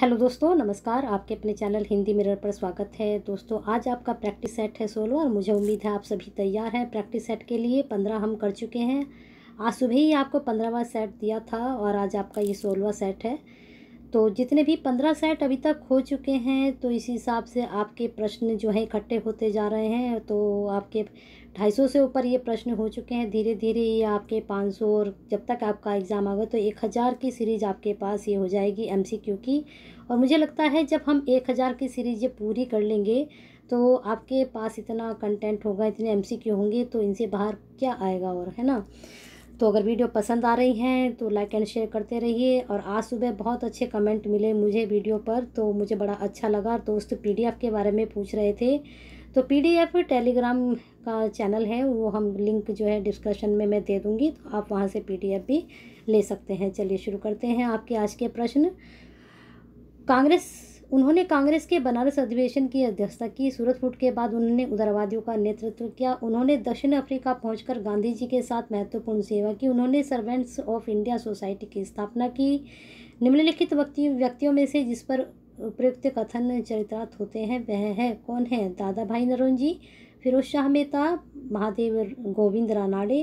hello दोस्तों नमस्कार आपके अपने चैनल हिंदी मिरर पर स्वागत है दोस्तों आज आपका प्रैक्टिस सेट है सोलो और मुझे उम्मीद है आप सभी तैयार हैं प्रैक्टिस सेट के लिए पंद्रह हम कर चुके हैं आज सुबह ही आपको पंद्रहवा सेट दिया था और आज आपका ये सोलवा सेट है तो जितने भी पंद्रह सेट अभी तक हो चुके हैं तो इस हिसाब से आपके प्रश्न जो है इकट्ठे होते जा रहे हैं तो आपके ढाई सौ से ऊपर ये प्रश्न हो चुके हैं धीरे धीरे ये आपके पाँच सौ और जब तक आपका एग्ज़ाम गया तो एक हज़ार की सीरीज़ आपके पास ये हो जाएगी एम सी क्यू की और मुझे लगता है जब हम एक हज़ार की सीरीज़ ये पूरी कर लेंगे तो आपके पास इतना कंटेंट होगा इतने एम सी क्यू होंगे तो इनसे बाहर क्या आएगा और है ना तो अगर वीडियो पसंद आ रही हैं तो लाइक एंड शेयर करते रहिए और आज सुबह बहुत अच्छे कमेंट मिले मुझे वीडियो पर तो मुझे बड़ा अच्छा लगा और दोस्त पी के बारे में पूछ रहे थे तो पी टेलीग्राम का चैनल है वो हम लिंक जो है डिस्क्रिप्शन में मैं दे दूँगी तो आप वहाँ से पी भी ले सकते हैं चलिए शुरू करते हैं आपके आज के प्रश्न कांग्रेस उन्होंने कांग्रेस के बनारस अधिवेशन की अध्यक्षता की सूरत फूट के बाद उन्होंने उदारवादियों का नेतृत्व किया उन्होंने दक्षिण अफ्रीका पहुंचकर गांधी जी के साथ महत्वपूर्ण सेवा की उन्होंने सर्वेंट्स ऑफ इंडिया सोसाइटी की स्थापना की निम्नलिखित व्यक्ति व्यक्तियों में से जिस पर उपयुक्त कथन चरित्रार्थ होते हैं वह है कौन है दादा भाई नरोन जी फिरोज शाह मेहता महादेव गोविंद रानाडे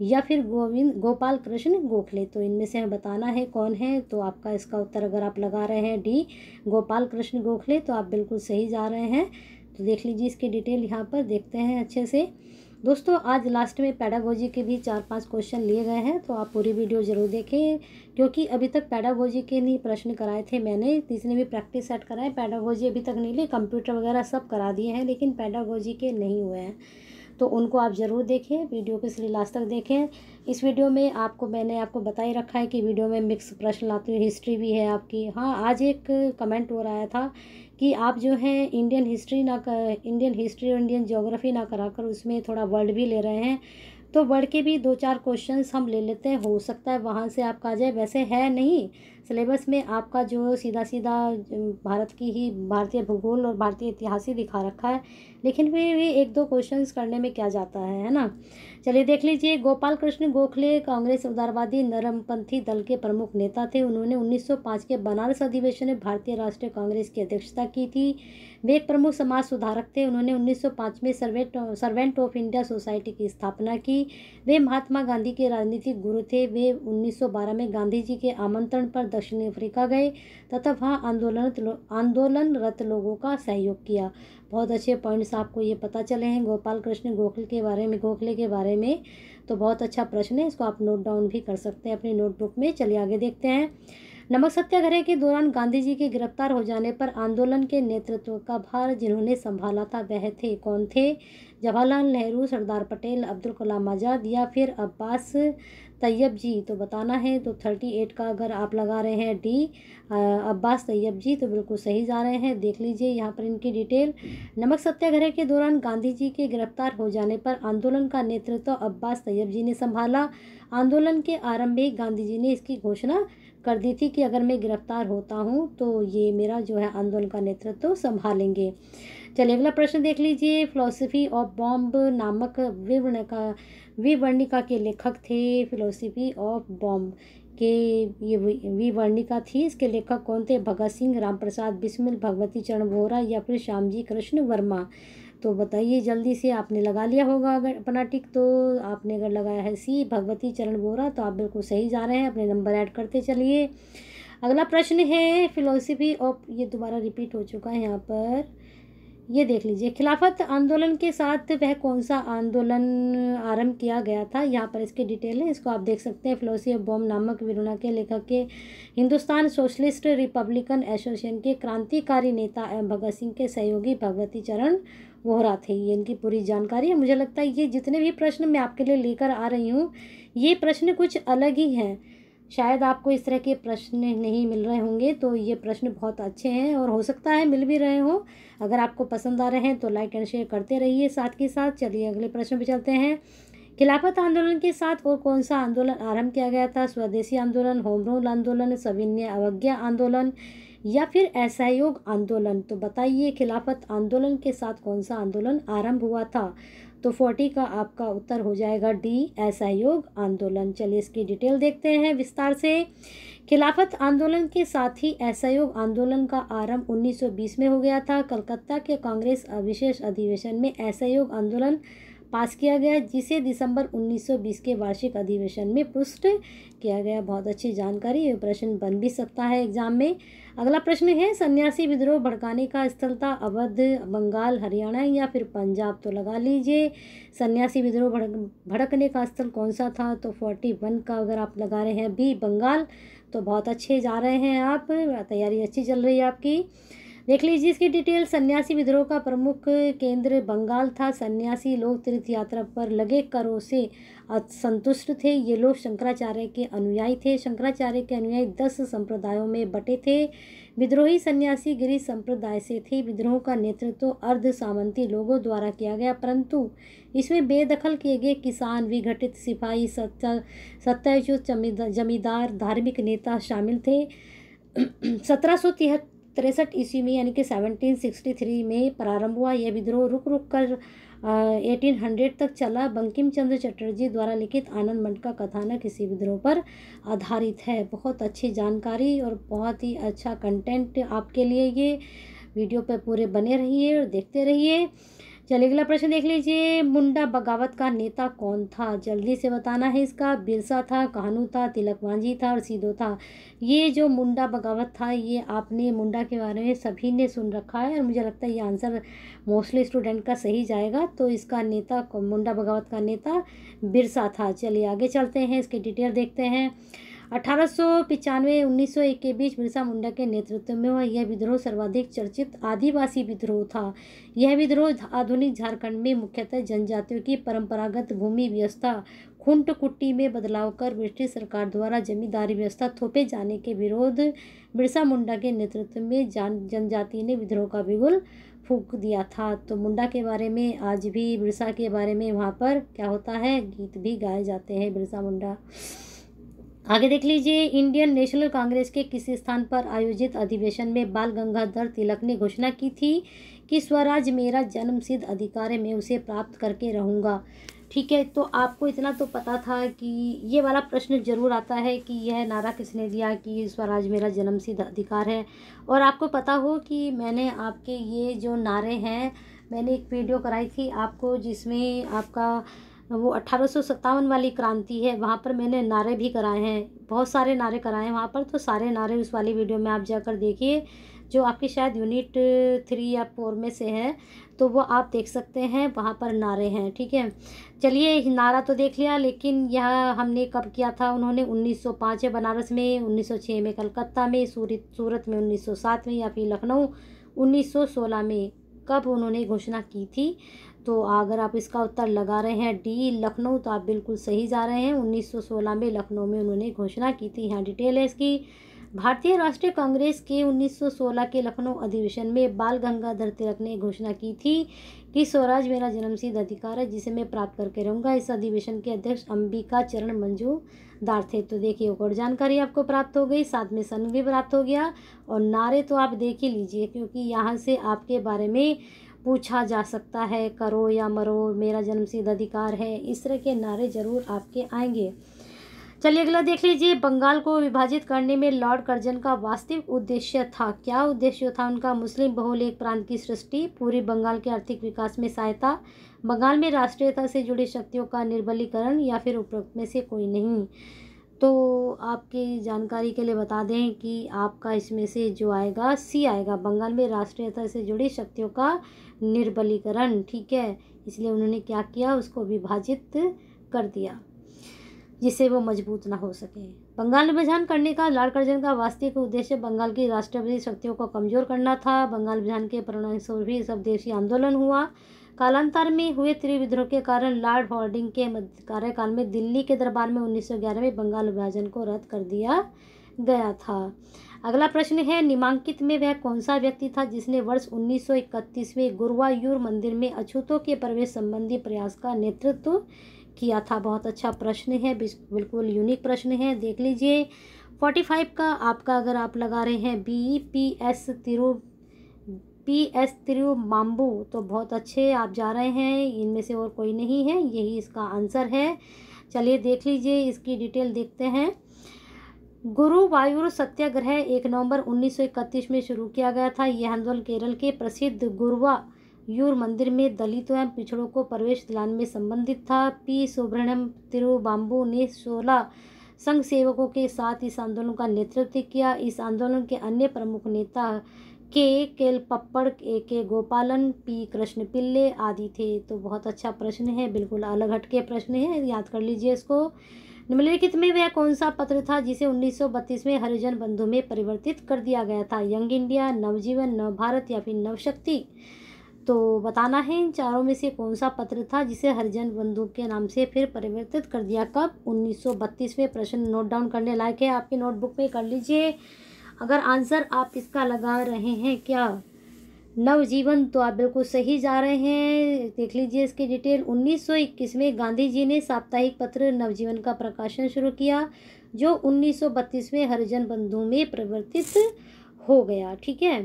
या फिर गोविंद गोपाल कृष्ण गोखले तो इनमें से हमें बताना है कौन है तो आपका इसका उत्तर अगर आप लगा रहे हैं डी गोपाल कृष्ण गोखले तो आप बिल्कुल सही जा रहे हैं तो देख लीजिए इसकी डिटेल यहाँ पर देखते हैं अच्छे से दोस्तों आज लास्ट में पैडागोजी के भी चार पांच क्वेश्चन लिए गए हैं तो आप पूरी वीडियो ज़रूर देखें क्योंकि अभी तक पैडागोजी के नहीं प्रश्न कराए थे मैंने इसने भी प्रैक्टिस सेट कराए पैडागोजी अभी तक नहीं लिए कंप्यूटर वगैरह सब करा दिए हैं लेकिन पैडागोजी के नहीं हुए हैं तो उनको आप ज़रूर देखें वीडियो को इसलिए लास्ट तक देखें इस वीडियो में आपको मैंने आपको बता ही रखा है कि वीडियो में मिक्स प्रश्न लाती हूँ हिस्ट्री भी है आपकी हाँ आज एक कमेंट हो रहा था कि आप जो हैं इंडियन हिस्ट्री ना कर इंडियन हिस्ट्री और इंडियन जोग्राफ़ी ना करा कर उसमें थोड़ा वर्ल्ड भी ले रहे हैं तो वर्ड के भी दो चार क्वेश्चंस हम ले लेते हैं हो सकता है वहाँ से आपका आ जाए वैसे है नहीं सिलेबस में आपका जो सीधा सीधा भारत की ही भारतीय भूगोल और भारतीय इतिहास ही दिखा रखा है लेकिन फिर भी एक दो क्वेश्चंस करने में क्या जाता है है ना चलिए देख लीजिए गोपाल कृष्ण गोखले कांग्रेस उदारवादी नरमपंथी दल के प्रमुख नेता थे उन्होंने 1905 के बनारस अधिवेशन में भारतीय राष्ट्रीय कांग्रेस की अध्यक्षता की थी वे एक प्रमुख समाज सुधारक थे उन्होंने 1905 में servant servant of India society की स्थापना की वे महात्मा गांधी के राजनीतिक गुरु थे वे 1912 में गांधी जी के आमंत्रण पर दक्षिणी अफ्रीका गए तथा वहाँ आंदोलन आंदोलनरत लोगों का सहयोग किया बहुत अच्छे पॉइंट्स आपको ये पता चले हैं गोपाल कृष्ण गोखले के बारे में गोखले के बारे में तो बहुत अच्छा प्रश्न है इसको आप नोट डाउन भी कर सकते हैं अपनी नोटबुक में चलिए आगे देखते हैं नमक सत्याग्रह के दौरान गांधी जी के गिरफ्तार हो जाने पर आंदोलन के नेतृत्व का भार जिन्होंने संभाला था वह थे कौन थे जवाहरलाल नेहरू सरदार पटेल अब्दुल कलाम आज़ाद या फिर अब्बास तैयब जी तो बताना है तो थर्टी एट का अगर आप लगा रहे हैं डी अब्बास तैयब जी तो बिल्कुल सही जा रहे हैं देख लीजिए यहाँ पर इनकी डिटेल नमक सत्याग्रह के दौरान गांधी जी के गिरफ्तार हो जाने पर आंदोलन का नेतृत्व तो अब्बास तैयब जी ने संभाला आंदोलन के आरंभ में गांधी जी ने इसकी घोषणा कर दी थी कि अगर मैं गिरफ्तार होता हूँ तो ये मेरा जो है आंदोलन का नेतृत्व तो संभालेंगे चलिए अगला प्रश्न देख लीजिए फिलोसफी ऑफ बॉम्ब नामक विवरण का वे वर्णिका के लेखक थे फिलोसफी ऑफ बॉम्ब के ये वी वर्णिका थी इसके लेखक कौन थे भगत सिंह रामप्रसाद बिस्मिल भगवती चरण वोरा या फिर श्यामजी कृष्ण वर्मा तो बताइए जल्दी से आपने लगा लिया होगा अगर अपना टिक तो आपने अगर लगाया है सी भगवती चरण वोरा तो आप बिल्कुल सही जा रहे हैं अपने नंबर ऐड करते चलिए अगला प्रश्न है फिलोसफी ऑफ ये दोबारा रिपीट हो चुका है यहाँ पर ये देख लीजिए खिलाफत आंदोलन के साथ वह कौन सा आंदोलन आरंभ किया गया था यहाँ पर इसके डिटेल है इसको आप देख सकते हैं फ्लोसी बॉम नामक विरुणा के लेखक के हिंदुस्तान सोशलिस्ट रिपब्लिकन एसोसिएशन के क्रांतिकारी नेता एम भगत सिंह के सहयोगी भगवती चरण वोहरा थे ये इनकी पूरी जानकारी है मुझे लगता है ये जितने भी प्रश्न मैं आपके लिए लेकर आ रही हूँ ये प्रश्न कुछ अलग ही हैं शायद आपको इस तरह के प्रश्न नहीं मिल रहे होंगे तो ये प्रश्न बहुत अच्छे हैं और हो सकता है मिल भी रहे हों अगर आपको पसंद आ रहे हैं तो लाइक एंड शेयर करते रहिए साथ के साथ चलिए अगले प्रश्न पर चलते हैं खिलाफत आंदोलन के साथ और कौन सा आंदोलन आरंभ किया गया था स्वदेशी आंदोलन होम रूल आंदोलन सविन्य अवज्ञा आंदोलन या फिर असहयोग आंदोलन तो बताइए खिलाफत आंदोलन के साथ कौन सा आंदोलन आरंभ हुआ था तो फोर्टी का आपका उत्तर हो जाएगा डी असहयोग आंदोलन चलिए इसकी डिटेल देखते हैं विस्तार से खिलाफत आंदोलन के साथ ही असहयोग आंदोलन का आरंभ 1920 में हो गया था कलकत्ता के कांग्रेस विशेष अधिवेशन में असहयोग आंदोलन पास किया गया जिसे दिसंबर 1920 के वार्षिक अधिवेशन में पुष्ट किया गया बहुत अच्छी जानकारी ये प्रश्न बन भी सकता है एग्जाम में अगला प्रश्न है सन्यासी विद्रोह भड़काने का स्थल था अवध बंगाल हरियाणा या फिर पंजाब तो लगा लीजिए सन्यासी विद्रोह भड़क भड़कने का स्थल कौन सा था तो फोर्टी वन का अगर आप लगा रहे हैं बी बंगाल तो बहुत अच्छे जा रहे हैं आप तैयारी अच्छी चल रही है आपकी देख लीजिए इसकी डिटेल सन्यासी विद्रोह का प्रमुख केंद्र बंगाल था सन्यासी लोग तीर्थ यात्रा पर लगे करों से संतुष्ट थे ये लोग शंकराचार्य के अनुयायी थे शंकराचार्य के अनुयायी दस संप्रदायों में बटे थे विद्रोही सन्यासी गिरी संप्रदाय से थे विद्रोह का नेतृत्व तो अर्ध सामंती लोगों द्वारा किया गया परंतु इसमें बेदखल किए गए किसान विघटित सिपाही सत्ता सत्तायुष जमींदार धार्मिक नेता शामिल थे सत्रह सौ तिहत्तर तिरसठ ईस्वी में यानी कि 1763 में प्रारंभ हुआ यह विद्रोह रुक रुक कर एटीन हंड्रेड तक चला बंकिम चंद्र चटर्जी द्वारा लिखित आनंद मंड का कथानक इसी विद्रोह पर आधारित है बहुत अच्छी जानकारी और बहुत ही अच्छा कंटेंट आपके लिए ये वीडियो पर पूरे बने रहिए और देखते रहिए चलिए अगला प्रश्न देख लीजिए मुंडा बगावत का नेता कौन था जल्दी से बताना है इसका बिरसा था कहानू था तिलक मांझी था और सीधो था ये जो मुंडा बगावत था ये आपने मुंडा के बारे में सभी ने सुन रखा है और मुझे लगता है ये आंसर मोस्टली स्टूडेंट का सही जाएगा तो इसका नेता मुंडा बगावत का नेता बिरसा था चलिए आगे चलते हैं इसके डिटेल देखते हैं अठारह सौ के बीच बिरसा मुंडा के नेतृत्व में हुआ यह विद्रोह सर्वाधिक चर्चित आदिवासी विद्रोह था यह विद्रोह आधुनिक झारखंड में मुख्यतः जनजातियों की परंपरागत भूमि व्यवस्था खुंट कुट्टी में बदलाव कर ब्रिटिश सरकार द्वारा जमींदारी व्यवस्था थोपे जाने के विरोध बिरसा मुंडा के नेतृत्व में जनजाति ने विद्रोह का बिगुल फूक दिया था तो मुंडा के बारे में आज भी बिरसा के बारे में वहाँ पर क्या होता है गीत भी गाए जाते हैं बिरसा मुंडा आगे देख लीजिए इंडियन नेशनल कांग्रेस के किस स्थान पर आयोजित अधिवेशन में बाल गंगाधर तिलक ने घोषणा की थी कि स्वराज मेरा जन्मसिद्ध अधिकार है मैं उसे प्राप्त करके रहूँगा ठीक है तो आपको इतना तो पता था कि ये वाला प्रश्न जरूर आता है कि यह नारा किसने दिया कि स्वराज मेरा जन्मसिद्ध अधिकार है और आपको पता हो कि मैंने आपके ये जो नारे हैं मैंने एक वीडियो कराई थी आपको जिसमें आपका वो अट्ठारह वाली क्रांति है वहाँ पर मैंने नारे भी कराए हैं बहुत सारे नारे कराए हैं वहाँ पर तो सारे नारे उस वाली वीडियो में आप जाकर देखिए जो आपके शायद यूनिट थ्री या फोर में से है तो वो आप देख सकते हैं वहाँ पर नारे हैं ठीक है चलिए नारा तो देख लिया लेकिन यह हमने कब किया था उन्होंने 1905 है बनारस में 1906 में कलकत्ता में सूरत सूरत में 1907 में या फिर लखनऊ 1916 में कब उन्होंने घोषणा की थी तो अगर आप इसका उत्तर लगा रहे हैं डी लखनऊ तो आप बिल्कुल सही जा रहे हैं 1916 में लखनऊ में उन्होंने घोषणा की थी यहाँ डिटेल है इसकी भारतीय राष्ट्रीय कांग्रेस के 1916 के लखनऊ अधिवेशन में बाल गंगाधर तिलक ने घोषणा की थी कि स्वराज मेरा जन्मसिद्ध अधिकार है जिसे मैं प्राप्त करके रहूँगा इस अधिवेशन के अध्यक्ष अंबिका चरण मंजूदार थे तो देखिए और जानकारी आपको प्राप्त हो गई साथ में सन भी प्राप्त हो गया और नारे तो आप देख ही लीजिए क्योंकि यहाँ से आपके बारे में पूछा जा सकता है करो या मरो मेरा जन्म सिद्ध अधिकार है इस तरह के नारे जरूर आपके आएंगे चलिए अगला देख लीजिए बंगाल को विभाजित करने में लॉर्ड कर्जन का वास्तविक उद्देश्य था क्या उद्देश्य था उनका मुस्लिम बहुल एक प्रांत की सृष्टि पूरे बंगाल के आर्थिक विकास में सहायता बंगाल में राष्ट्रीयता से जुड़ी शक्तियों का निर्बलीकरण या फिर उपरोक्त में से कोई नहीं तो आपकी जानकारी के लिए बता दें कि आपका इसमें से जो आएगा सी आएगा बंगाल में राष्ट्रीयता से जुड़ी शक्तियों का निर्बलीकरण ठीक है इसलिए उन्होंने क्या किया उसको विभाजित कर दिया जिससे वो मजबूत ना हो सके बंगाल अभिजान विभाजन करने का लालकर्जन कर्जन का वास्तविक उद्देश्य बंगाल की राष्ट्रपति शक्तियों को कमज़ोर करना था बंगाल विभाजन के स्वरूप ही सब देशी आंदोलन हुआ कालांतर में हुए त्रिविद्रोह के कारण लॉर्ड हॉर्डिंग के कार्यकाल में दिल्ली के दरबार में 1911 में बंगाल विभाजन को रद्द कर दिया गया था अगला प्रश्न है निमांकित में वह कौन सा व्यक्ति था जिसने वर्ष 1931 में गुरुवायूर मंदिर में अछूतों के प्रवेश संबंधी प्रयास का नेतृत्व किया था बहुत अच्छा प्रश्न है बिल्कुल यूनिक प्रश्न है देख लीजिए फोर्टी फाइव का आपका अगर आप लगा रहे हैं बी पी एस तिरु पी एस बाम्बू तो बहुत अच्छे आप जा रहे हैं इनमें से और कोई नहीं है यही इसका आंसर है चलिए देख लीजिए इसकी डिटेल देखते हैं गुरु वायु सत्याग्रह एक नवंबर 1931 में शुरू किया गया था यह आंदोलन केरल के प्रसिद्ध गुरुवा यूर मंदिर में दलितों एवं पिछड़ों को प्रवेश दिलाने में संबंधित था पी सुब्रहण्यम तिरुबाम्बू ने 16 संघ सेवकों के साथ इस आंदोलन का नेतृत्व किया इस आंदोलन के अन्य प्रमुख नेता के केल पप्पड़ ए के गोपालन पी कृष्ण पिल्ले आदि थे तो बहुत अच्छा प्रश्न है बिल्कुल अलग हटके प्रश्न है याद कर लीजिए इसको निम्नलिखित में वह कौन सा पत्र था जिसे 1932 में हरिजन बंधु में परिवर्तित कर दिया गया था यंग इंडिया नवजीवन नव भारत या फिर नवशक्ति तो बताना है इन चारों में से कौन सा पत्र था जिसे हरिजन बंधु के नाम से फिर परिवर्तित कर दिया कब 1932 में प्रश्न नोट डाउन करने लायक है आपकी नोटबुक में कर लीजिए अगर आंसर आप इसका लगा रहे हैं क्या नवजीवन तो आप बिल्कुल सही जा रहे हैं देख लीजिए इसकी डिटेल 1921 में गांधी जी ने साप्ताहिक पत्र नवजीवन का प्रकाशन शुरू किया जो 1932 में हरिजन बंधु में परिवर्तित हो गया ठीक है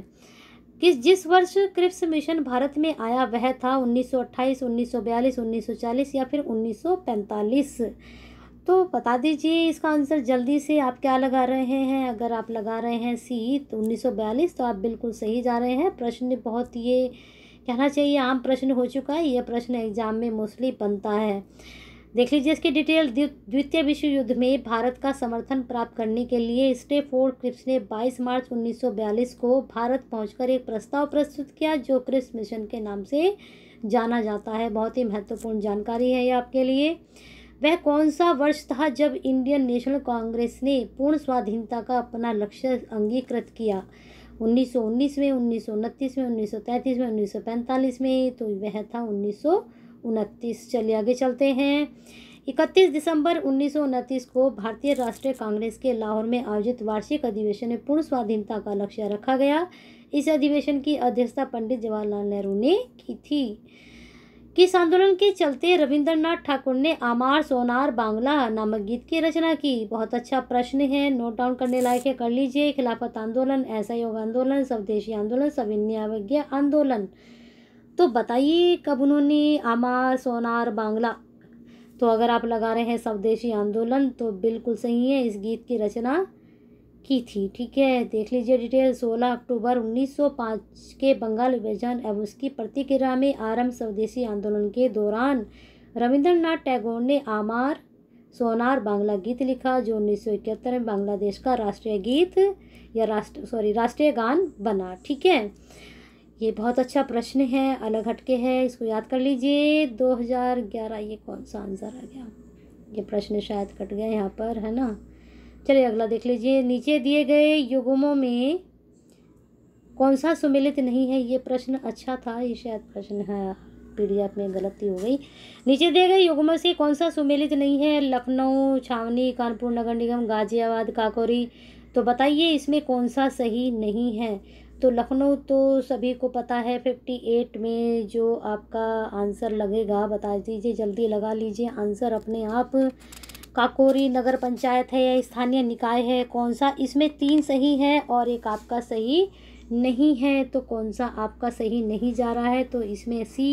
किस जिस वर्ष क्रिप्स मिशन भारत में आया वह था 1928, 1942, 1940 या फिर 1945 तो बता दीजिए इसका आंसर जल्दी से आप क्या लगा रहे हैं अगर आप लगा रहे हैं सी तो 1942 तो आप बिल्कुल सही जा रहे हैं प्रश्न बहुत ये कहना चाहिए आम प्रश्न हो चुका है यह प्रश्न एग्ज़ाम में मोस्टली बनता है देख लीजिए इसकी डिटेल द्वितीय विश्व युद्ध में भारत का समर्थन प्राप्त करने के लिए स्टेफोर्ड क्रिप्स ने 22 मार्च 1942 को भारत पहुंचकर एक प्रस्ताव प्रस्तुत किया जो क्रिप्स मिशन के नाम से जाना जाता है बहुत ही महत्वपूर्ण जानकारी है ये आपके लिए वह कौन सा वर्ष था जब इंडियन नेशनल कांग्रेस ने पूर्ण स्वाधीनता का अपना लक्ष्य अंगीकृत किया 1919 में उन्नीस में 1933 में 1945 में तो वह था उन्नीस चलिए आगे चलते हैं 31 दिसंबर उन्नीस को भारतीय राष्ट्रीय कांग्रेस के लाहौर में आयोजित वार्षिक अधिवेशन में पूर्ण स्वाधीनता का लक्ष्य रखा गया इस अधिवेशन की अध्यक्षता पंडित जवाहरलाल नेहरू ने की थी किस आंदोलन के चलते रविंद्रनाथ ठाकुर ने आमार सोनार बांग्ला नामक गीत की रचना की बहुत अच्छा प्रश्न है नोट डाउन करने लायक है कर लीजिए खिलाफत आंदोलन ऐसा योग आंदोलन स्वदेशी आंदोलन सविन्यावज्ञा आंदोलन तो बताइए कब उन्होंने आमार सोनार बांग्ला तो अगर आप लगा रहे हैं स्वदेशी आंदोलन तो बिल्कुल सही है इस गीत की रचना की थी ठीक है देख लीजिए डिटेल 16 अक्टूबर 1905 के बंगाल विभाजन एवं उसकी प्रतिक्रिया में आरंभ स्वदेशी आंदोलन के दौरान रविंद्रनाथ टैगोर ने आमार सोनार बांग्ला गीत लिखा जो उन्नीस में बांग्लादेश का राष्ट्रीय गीत या राष्ट्र सॉरी राष्ट्रीय गान बना ठीक है ये बहुत अच्छा प्रश्न है अलग हटके है इसको याद कर लीजिए 2011 ये कौन सा आंसर आ गया ये प्रश्न शायद कट गया यहाँ पर है ना चलिए अगला देख लीजिए नीचे दिए गए युगमों में कौन सा सुमेलित नहीं है ये प्रश्न अच्छा था ये शायद प्रश्न है पीडीएफ में गलती हो गई नीचे दिए गए युगमों से कौन सा सुमेलित नहीं है लखनऊ छावनी कानपुर नगर निगम गाजियाबाद काकोरी तो बताइए इसमें कौन सा सही नहीं है तो लखनऊ तो सभी को पता है फिफ्टी एट में जो आपका आंसर लगेगा बता दीजिए जल्दी लगा लीजिए आंसर अपने आप काकोरी नगर पंचायत है या स्थानीय निकाय है कौन सा इसमें तीन सही है और एक आपका सही नहीं है तो कौन सा आपका सही नहीं जा रहा है तो इसमें सी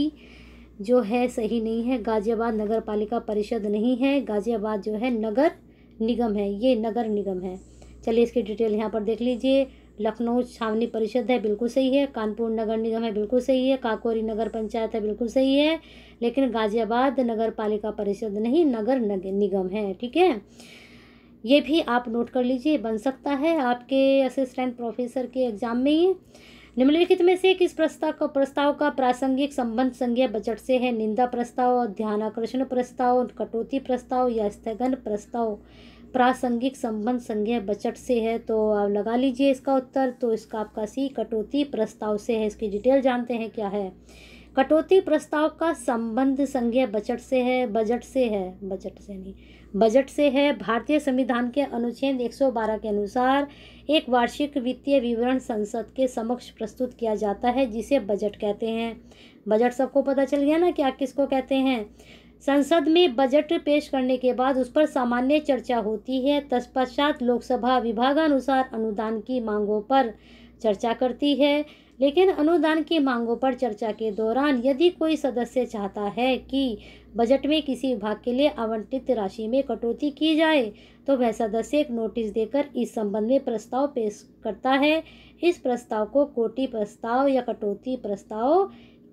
जो है सही नहीं है गाज़ियाबाद नगर पालिका परिषद नहीं है गाज़ियाबाद जो है नगर निगम है ये नगर निगम है चलिए इसकी डिटेल यहाँ पर देख लीजिए लखनऊ छावनी परिषद है बिल्कुल सही है कानपुर नगर निगम है बिल्कुल सही है काकोरी नगर पंचायत है बिल्कुल सही है लेकिन गाजियाबाद नगर पालिका परिषद नहीं नगर निगम है ठीक है ये भी आप नोट कर लीजिए बन सकता है आपके असिस्टेंट प्रोफेसर के एग्ज़ाम में ही निम्नलिखित में से किस प्रस्ताव का प्रस्ताव का प्रासंगिक संबंध संज्ञा बजट से है निंदा प्रस्ताव ध्यानाकर्षण प्रस्ताव कटौती प्रस्ताव या स्थगन प्रस्ताव प्रासंगिक संबंध संज्ञा बचट से है तो आप लगा लीजिए इसका उत्तर तो इसका आपका सी कटौती प्रस्ताव से है इसकी डिटेल जानते हैं क्या है कटौती प्रस्ताव का संबंध संज्ञा बजट से है बजट से है बजट से नहीं बजट से है भारतीय संविधान के अनुच्छेद 112 के अनुसार एक वार्षिक वित्तीय विवरण संसद के समक्ष प्रस्तुत किया जाता है जिसे बजट कहते हैं बजट सबको पता चल गया ना क्या किसको कहते हैं संसद में बजट पेश करने के बाद उस पर सामान्य चर्चा होती है तत्पश्चात लोकसभा विभागानुसार अनुदान की मांगों पर चर्चा करती है लेकिन अनुदान की मांगों पर चर्चा के दौरान यदि कोई सदस्य चाहता है कि बजट में किसी विभाग के लिए आवंटित राशि में कटौती की जाए तो वह सदस्य एक नोटिस देकर इस संबंध में प्रस्ताव पेश करता है इस प्रस्ताव को कोटि प्रस्ताव या कटौती प्रस्ताव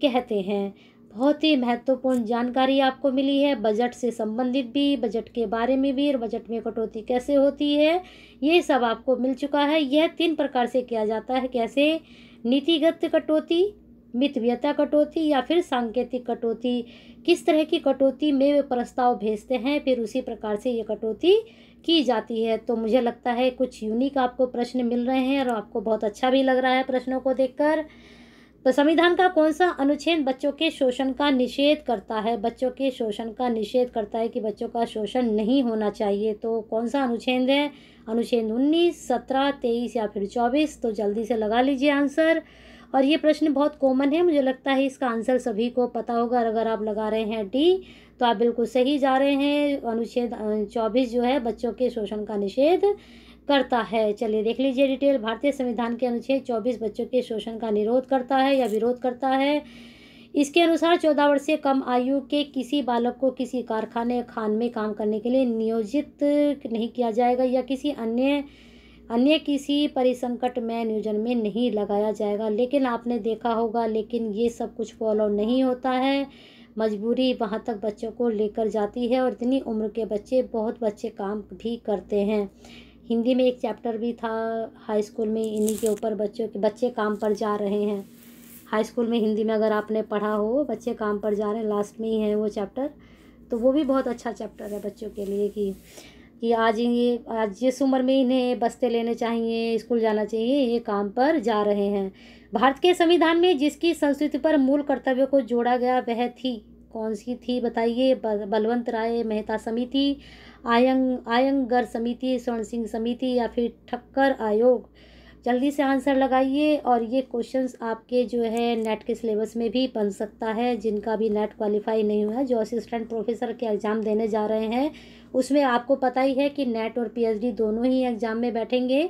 कहते हैं बहुत ही महत्वपूर्ण जानकारी आपको मिली है बजट से संबंधित भी बजट के बारे में भी और बजट में कटौती कैसे होती है ये सब आपको मिल चुका है यह तीन प्रकार से किया जाता है कैसे नीतिगत कटौती मितव्यता कटौती या फिर सांकेतिक कटौती किस तरह की कटौती में वे प्रस्ताव भेजते हैं फिर उसी प्रकार से ये कटौती की जाती है तो मुझे लगता है कुछ यूनिक आपको प्रश्न मिल रहे हैं और आपको बहुत अच्छा भी लग रहा है प्रश्नों को देखकर तो संविधान का कौन सा अनुच्छेद बच्चों के शोषण का निषेध करता है बच्चों के शोषण का निषेध करता है कि बच्चों का शोषण नहीं होना चाहिए तो कौन सा अनुच्छेद है अनुच्छेद उन्नीस सत्रह तेईस या फिर चौबीस तो जल्दी से लगा लीजिए आंसर और ये प्रश्न बहुत कॉमन है मुझे लगता है इसका आंसर सभी को पता होगा अगर आप लगा रहे हैं डी तो आप बिल्कुल सही जा रहे हैं अनुच्छेद चौबीस जो है बच्चों के शोषण का निषेध करता है चलिए देख लीजिए डिटेल भारतीय संविधान के अनुच्छेद चौबीस बच्चों के शोषण का निरोध करता है या विरोध करता है इसके अनुसार चौदह वर्ष से कम आयु के किसी बालक को किसी कारखाने खान में काम करने के लिए नियोजित नहीं किया जाएगा या किसी अन्य अन्य किसी परिसंकट में नियोजन में नहीं लगाया जाएगा लेकिन आपने देखा होगा लेकिन ये सब कुछ फॉलो नहीं होता है मजबूरी वहाँ तक बच्चों को लेकर जाती है और इतनी उम्र के बच्चे बहुत बच्चे काम भी करते हैं हिंदी में एक चैप्टर भी था हाई स्कूल में इन्हीं के ऊपर बच्चों के बच्चे काम पर जा रहे हैं हाई स्कूल में हिंदी में अगर आपने पढ़ा हो बच्चे काम पर जा रहे हैं लास्ट में ही है वो चैप्टर तो वो भी बहुत अच्छा चैप्टर है बच्चों के लिए कि कि आज ये आज जिस उम्र में इन्हें बस्ते लेने चाहिए स्कूल जाना चाहिए ये काम पर जा रहे हैं भारत के संविधान में जिसकी संस्कृति पर मूल कर्तव्य को जोड़ा गया वह थी कौन सी थी बताइए बलवंत राय मेहता समिति आयंग आयंगर समिति स्वर्ण सिंह समिति या फिर ठक्कर आयोग जल्दी से आंसर लगाइए और ये क्वेश्चंस आपके जो है नेट के सिलेबस में भी बन सकता है जिनका भी नेट क्वालिफाई नहीं हुआ है जो असिस्टेंट प्रोफेसर के एग्ज़ाम देने जा रहे हैं उसमें आपको पता ही है कि नेट और पीएचडी दोनों ही एग्ज़ाम में बैठेंगे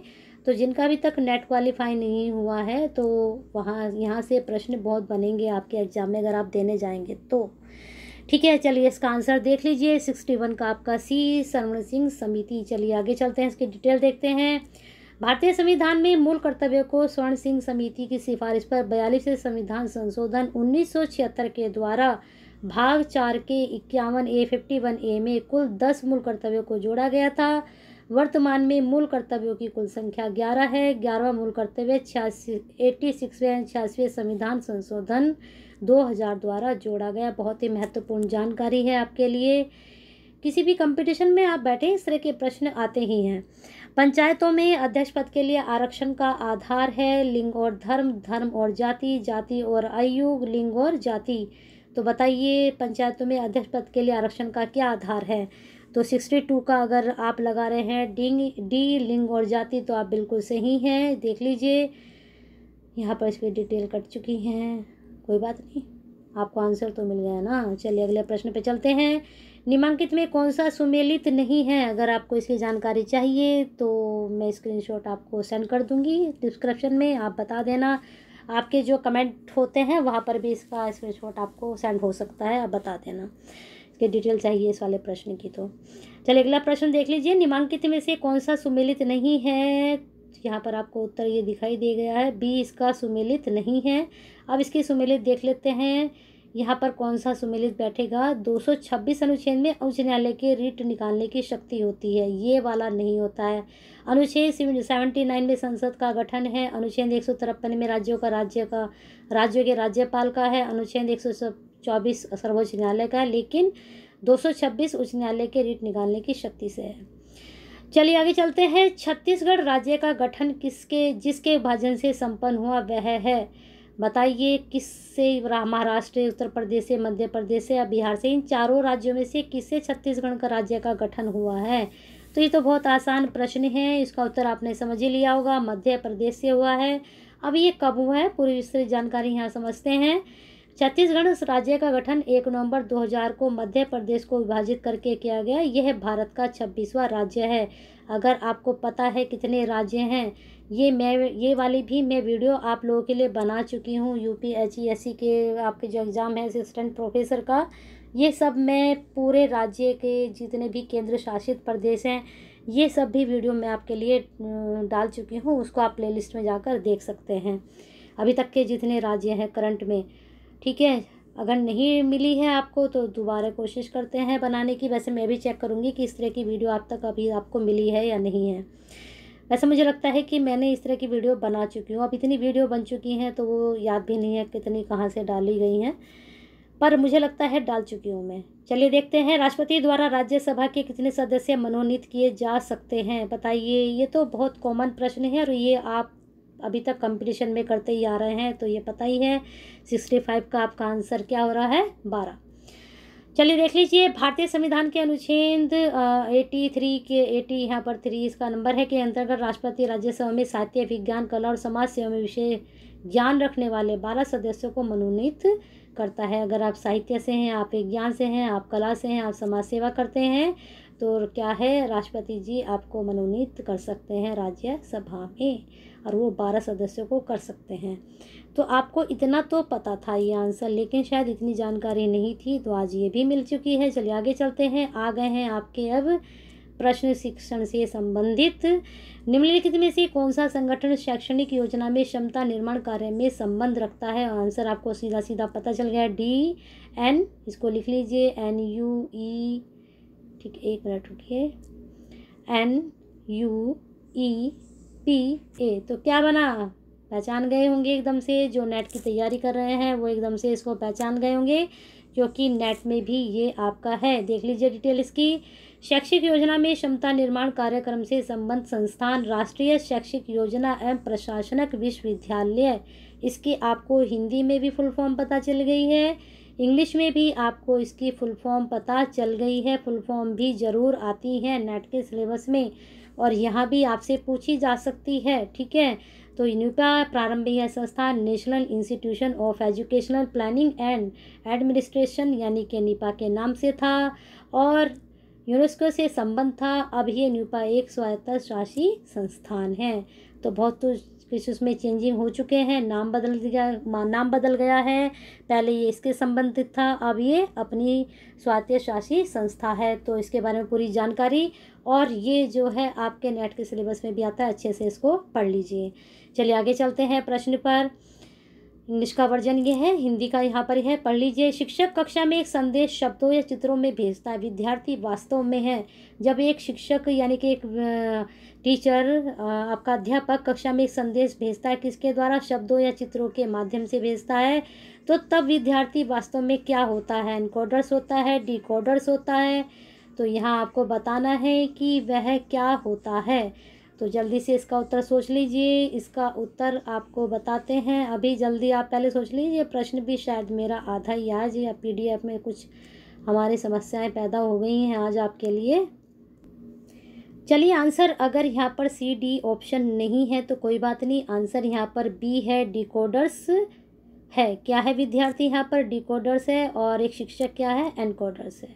तो जिनका अभी तक नेट क्वालिफाई नहीं हुआ है तो वहाँ यहाँ से प्रश्न बहुत बनेंगे आपके एग्ज़ाम में अगर आप देने जाएंगे तो ठीक है चलिए इसका आंसर देख लीजिए सिक्सटी वन का आपका सी सरवण सिंह समिति चलिए आगे चलते हैं इसकी डिटेल देखते हैं भारतीय संविधान में मूल कर्तव्य को स्वर्ण सिंह समिति की सिफारिश पर बयालीस संविधान संशोधन 1976 के द्वारा भाग चार के इक्यावन ए फिफ्टी वन ए में कुल दस मूल कर्तव्यों को जोड़ा गया था वर्तमान में मूल कर्तव्यों की कुल संख्या ग्यारह है ग्यारहवा मूल कर्तव्य छियासी एट्टी सिक्सवें छियासवें संविधान संशोधन 2000 द्वारा जोड़ा गया बहुत ही महत्वपूर्ण जानकारी है आपके लिए किसी भी कंपटीशन में आप बैठे इस तरह के प्रश्न आते ही हैं पंचायतों में अध्यक्ष पद के लिए आरक्षण का आधार है लिंग और धर्म धर्म और जाति जाति और आयु लिंग और जाति तो बताइए पंचायतों में अध्यक्ष पद के लिए आरक्षण का क्या आधार है तो सिक्सटी टू का अगर आप लगा रहे हैं डिंग डी लिंग और जाति तो आप बिल्कुल सही हैं देख लीजिए यहाँ पर इस पर डिटेल कट चुकी हैं कोई बात नहीं आपको आंसर तो मिल गया ना चलिए अगले प्रश्न पे चलते हैं निमांकित में कौन सा सुमेलित नहीं है अगर आपको इसकी जानकारी चाहिए तो मैं स्क्रीनशॉट आपको सेंड कर दूंगी डिस्क्रिप्शन में आप बता देना आपके जो कमेंट होते हैं वहाँ पर भी इसका स्क्रीनशॉट आपको सेंड हो सकता है आप बता देना इसके डिटेल चाहिए इस वाले प्रश्न की तो चलिए अगला प्रश्न देख लीजिए निमांकित में से कौन सा सुमेलित नहीं है यहाँ पर आपको उत्तर ये दिखाई दे गया है बी इसका सुमेलित नहीं है अब इसकी सुमेलित देख लेते हैं यहाँ पर कौन सा सुमेलित बैठेगा 226 अनुच्छेद में उच्च न्यायालय के रिट निकालने की शक्ति होती है ये वाला नहीं होता है अनुच्छेद सेवेंटी नाइन में संसद का गठन है अनुच्छेद एक सौ तिरपन में राज्यों का राज्य का राज्यों के राज्यपाल का है अनुच्छेद एक सौ चौबीस सर्वोच्च न्यायालय का है लेकिन 226 उच्च न्यायालय के रिट निकालने की शक्ति से है चलिए आगे चलते हैं छत्तीसगढ़ राज्य का गठन किसके जिसके विभाजन से संपन्न हुआ वह है बताइए किस से महाराष्ट्र उत्तर प्रदेश से मध्य प्रदेश से या बिहार से इन चारों राज्यों में से किससे छत्तीसगढ़ का राज्य का गठन हुआ है तो ये तो बहुत आसान प्रश्न है इसका उत्तर आपने समझ ही लिया होगा मध्य प्रदेश से हुआ है अब ये कब हुआ है पूरी विस्तृत जानकारी यहाँ समझते हैं छत्तीसगढ़ राज्य का गठन 1 नवंबर 2000 को मध्य प्रदेश को विभाजित करके किया गया यह भारत का छब्बीसवां राज्य है अगर आपको पता है कितने राज्य हैं ये मैं ये वाली भी मैं वीडियो आप लोगों के लिए बना चुकी हूँ U P H E S C के आपके जो एग्ज़ाम है असिस्टेंट प्रोफेसर का ये सब मैं पूरे राज्य के जितने भी केंद्र शासित प्रदेश हैं ये सब भी वीडियो मैं आपके लिए डाल चुकी हूँ उसको आप प्लेलिस्ट में जाकर देख सकते हैं अभी तक के जितने राज्य हैं करंट में ठीक है अगर नहीं मिली है आपको तो दोबारा कोशिश करते हैं बनाने की वैसे मैं भी चेक करूँगी कि इस तरह की वीडियो आप तक अभी आपको मिली है या नहीं है वैसे मुझे लगता है कि मैंने इस तरह की वीडियो बना चुकी हूँ अब इतनी वीडियो बन चुकी हैं तो वो याद भी नहीं है कितनी कहाँ से डाली गई हैं पर मुझे लगता है डाल चुकी हूँ मैं चलिए देखते हैं राष्ट्रपति द्वारा राज्यसभा के कितने सदस्य मनोनीत किए जा सकते हैं बताइए ये तो बहुत कॉमन प्रश्न है और ये आप अभी तक कंपटीशन में करते ही आ रहे हैं तो ये पता ही है सिक्सटी फाइव का आपका आंसर क्या हो रहा है बारह चलिए देख लीजिए भारतीय संविधान के अनुच्छेद एटी थ्री के एटी यहाँ पर थ्री इसका नंबर है कि अंतर्गत राष्ट्रपति राज्यसभा में साहित्य विज्ञान कला और समाज सेवा में विषय ज्ञान रखने वाले बारह सदस्यों को मनोनीत करता है अगर आप साहित्य से हैं आप विज्ञान से हैं आप कला से हैं आप समाज सेवा करते हैं तो क्या है राष्ट्रपति जी आपको मनोनीत कर सकते हैं राज्यसभा में और वो बारह सदस्यों को कर सकते हैं तो आपको इतना तो पता था ये आंसर लेकिन शायद इतनी जानकारी नहीं थी तो आज ये भी मिल चुकी है चलिए आगे चलते हैं आ गए हैं आपके अब प्रश्न शिक्षण से संबंधित निम्नलिखित में से कौन सा संगठन शैक्षणिक योजना में क्षमता निर्माण कार्य में संबंध रखता है आंसर आपको सीधा सीधा पता चल गया डी एन इसको लिख लीजिए एन यू ई ठीक है एक मिनट रुकिए N U E P A तो क्या बना पहचान गए होंगे एकदम से जो नेट की तैयारी कर रहे हैं वो एकदम से इसको पहचान गए होंगे क्योंकि नेट में भी ये आपका है देख लीजिए डिटेल इसकी शैक्षिक योजना में क्षमता निर्माण कार्यक्रम से संबंध संस्थान राष्ट्रीय शैक्षिक योजना एवं प्रशासनिक विश्वविद्यालय इसकी आपको हिंदी में भी फुल फॉर्म पता चल गई है इंग्लिश में भी आपको इसकी फुल फॉर्म पता चल गई है फुल फॉर्म भी ज़रूर आती है नेट के सिलेबस में और यहाँ भी आपसे पूछी जा सकती है ठीक है तो न्यूपा प्रारंभ यह संस्था national institution of educational planning and administration यानी कि निपा के नाम से था और यूनेस्को से संबंध था अब ये न्यूपा एक स्वायत्त शासी संस्थान है तो बहुत कुछ कुछ उसमें चेंजिंग हो चुके हैं नाम बदल दिया नाम बदल गया है पहले ये इसके संबंधित था अब ये अपनी शासी संस्था है तो इसके बारे में पूरी जानकारी और ये जो है आपके नेट के सिलेबस में भी आता है अच्छे से इसको पढ़ लीजिए चलिए आगे चलते हैं प्रश्न पर इंग्लिश का वर्जन ये है हिंदी का यहाँ पर है पढ़ लीजिए शिक्षक कक्षा में एक संदेश शब्दों या चित्रों में भेजता है विद्यार्थी वास्तव में है जब एक शिक्षक यानी कि एक टीचर आपका अध्यापक कक्षा में एक संदेश भेजता है किसके द्वारा शब्दों या चित्रों के माध्यम से भेजता है तो तब विद्यार्थी वास्तव में क्या होता है इनकोडर्स होता है डिकोडर्स होता है तो यहाँ आपको बताना है कि वह क्या होता है तो जल्दी से इसका उत्तर सोच लीजिए इसका उत्तर आपको बताते हैं अभी जल्दी आप पहले सोच लीजिए प्रश्न भी शायद मेरा आधा ही आज या पी में कुछ हमारी समस्याएं पैदा हो गई हैं आज आपके लिए चलिए आंसर अगर यहाँ पर सी डी ऑप्शन नहीं है तो कोई बात नहीं आंसर यहाँ पर बी है डिकोडर्स है क्या है विद्यार्थी यहाँ पर डिकोडर्स है और एक शिक्षक क्या है एनकोडर्स है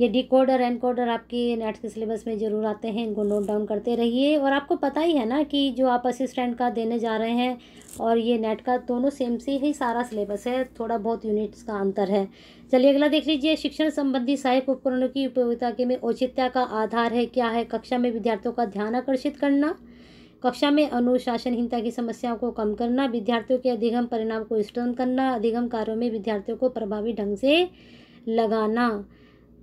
ये डिकोडर एनकोडर आपकी नेट के सिलेबस में ज़रूर आते हैं इनको नोट डाउन करते रहिए और आपको पता ही है ना कि जो आप असिस्टेंट का देने जा रहे हैं और ये नेट का दोनों सेम से ही सारा सिलेबस है थोड़ा बहुत यूनिट्स का अंतर है चलिए अगला देख लीजिए शिक्षण संबंधी सहायक उपकरणों की उपयोगिता के में औचित्य का आधार है क्या है कक्षा में विद्यार्थियों का ध्यान आकर्षित करना कक्षा में अनुशासनहीनता की समस्याओं को कम करना विद्यार्थियों के अधिगम परिणाम को स्टर्न करना अधिगम कार्यों में विद्यार्थियों को प्रभावी ढंग से लगाना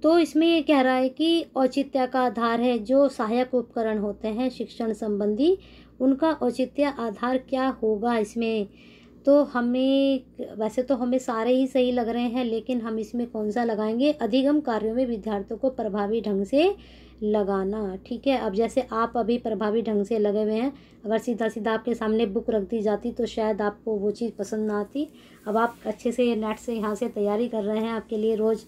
तो इसमें ये कह रहा है कि औचित्य का आधार है जो सहायक उपकरण होते हैं शिक्षण संबंधी उनका औचित्य आधार क्या होगा इसमें तो हमें वैसे तो हमें सारे ही सही लग रहे हैं लेकिन हम इसमें कौन सा लगाएंगे अधिगम कार्यों में विद्यार्थियों को प्रभावी ढंग से लगाना ठीक है अब जैसे आप अभी प्रभावी ढंग से लगे हुए हैं अगर सीधा सीधा आपके सामने बुक रख दी जाती तो शायद आपको वो चीज़ पसंद ना आती अब आप अच्छे से नेट से यहाँ से तैयारी कर रहे हैं आपके लिए रोज़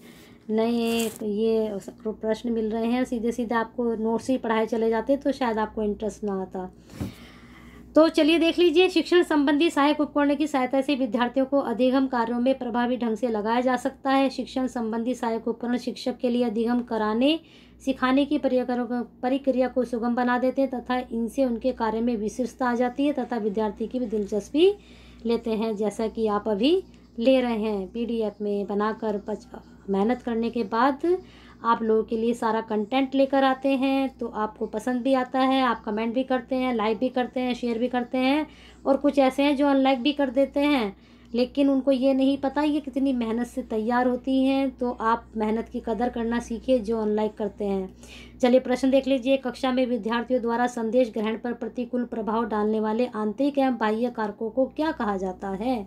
नए हैं तो ये प्रश्न मिल रहे हैं सीधे सीधे आपको नोट्स ही पढ़ाए चले जाते तो शायद आपको इंटरेस्ट ना आता तो चलिए देख लीजिए शिक्षण संबंधी सहायक उपकरण की सहायता से विद्यार्थियों को अधिगम कार्यों में प्रभावी ढंग से लगाया जा सकता है शिक्षण संबंधी सहायक उपकरण शिक्षक के लिए अधिगम कराने सिखाने की प्रक्रिया को सुगम बना देते हैं तथा इनसे उनके कार्य में विशिष्टता आ जाती है तथा विद्यार्थी की भी दिलचस्पी लेते हैं जैसा कि आप अभी ले रहे हैं पी में बनाकर मेहनत करने के बाद आप लोगों के लिए सारा कंटेंट लेकर आते हैं तो आपको पसंद भी आता है आप कमेंट भी करते हैं लाइक भी करते हैं शेयर भी करते हैं और कुछ ऐसे हैं जो अनलाइक भी कर देते हैं लेकिन उनको ये नहीं पता ये कितनी मेहनत से तैयार होती हैं तो आप मेहनत की कदर करना सीखिए जो अनलाइक करते हैं चलिए प्रश्न देख लीजिए कक्षा में विद्यार्थियों द्वारा संदेश ग्रहण पर प्रतिकूल प्रभाव डालने वाले आंतरिक एवं बाह्य कारकों को क्या कहा जाता है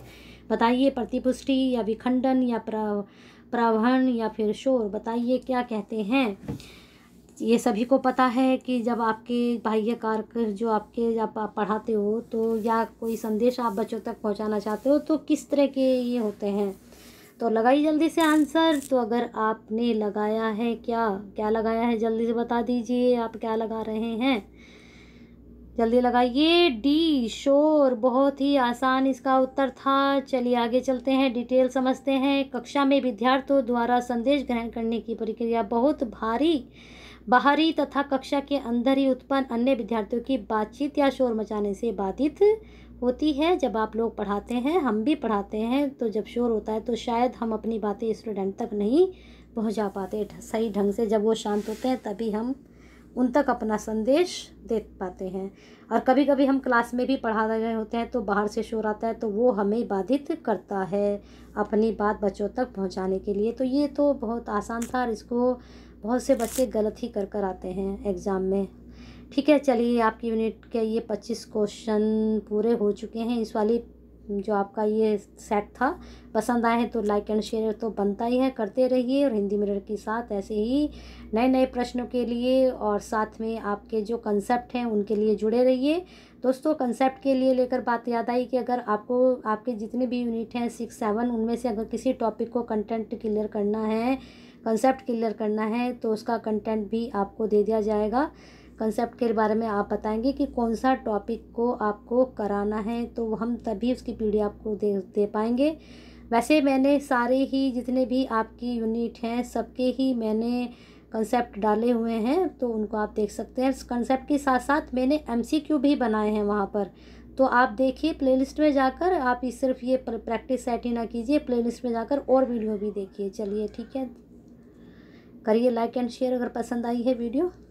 बताइए प्रतिपुष्टि या विखंडन या प्र प्रावहन या फिर शोर बताइए क्या कहते हैं ये सभी को पता है कि जब आपके बाह्य कारक जो आपके जब आप पढ़ाते हो तो या कोई संदेश आप बच्चों तक पहुंचाना चाहते हो तो किस तरह के ये होते हैं तो लगाइए जल्दी से आंसर तो अगर आपने लगाया है क्या क्या लगाया है जल्दी से बता दीजिए आप क्या लगा रहे हैं जल्दी लगाइए डी शोर बहुत ही आसान इसका उत्तर था चलिए आगे चलते हैं डिटेल समझते हैं कक्षा में विद्यार्थियों द्वारा संदेश ग्रहण करने की प्रक्रिया बहुत भारी बाहरी तथा कक्षा के अंदर ही उत्पन्न अन्य विद्यार्थियों की बातचीत या शोर मचाने से बाधित होती है जब आप लोग पढ़ाते हैं हम भी पढ़ाते हैं तो जब शोर होता है तो शायद हम अपनी बातें स्टूडेंट तक नहीं पहुंचा पाते सही ढंग से जब वो शांत होते हैं तभी हम उन तक अपना संदेश दे पाते हैं और कभी कभी हम क्लास में भी पढ़ा रहे होते हैं तो बाहर से शोर आता है तो वो हमें बाधित करता है अपनी बात बच्चों तक पहुंचाने के लिए तो ये तो बहुत आसान था और इसको बहुत से बच्चे गलत ही कर कर आते हैं एग्ज़ाम में ठीक है चलिए आपकी यूनिट के ये पच्चीस क्वेश्चन पूरे हो चुके हैं इस वाली जो आपका ये सेट था पसंद आए हैं तो लाइक एंड शेयर तो बनता ही है करते रहिए और हिंदी मिरर के साथ ऐसे ही नए नए प्रश्नों के लिए और साथ में आपके जो कंसेप्ट हैं उनके लिए जुड़े रहिए दोस्तों कंसेप्ट के लिए लेकर बात याद आई कि अगर आपको आपके जितने भी यूनिट हैं सिक्स सेवन उनमें से अगर किसी टॉपिक को कंटेंट क्लियर करना है कंसेप्ट क्लियर करना है तो उसका कंटेंट भी आपको दे दिया जाएगा कंसेप्ट के बारे में आप बताएंगे कि कौन सा टॉपिक को आपको कराना है तो हम तभी उसकी पी आपको दे दे पाएंगे वैसे मैंने सारे ही जितने भी आपकी यूनिट हैं सबके ही मैंने कंसेप्ट डाले हुए हैं तो उनको आप देख सकते हैं कंसेप्ट के साथ साथ मैंने एमसीक्यू भी बनाए हैं वहाँ पर तो आप देखिए प्लेलिस्ट में जाकर आप इस सिर्फ ये प्रैक्टिस सेट ही ना कीजिए प्लेलिस्ट में जाकर और वीडियो भी देखिए चलिए ठीक है करिए लाइक एंड शेयर अगर पसंद आई है वीडियो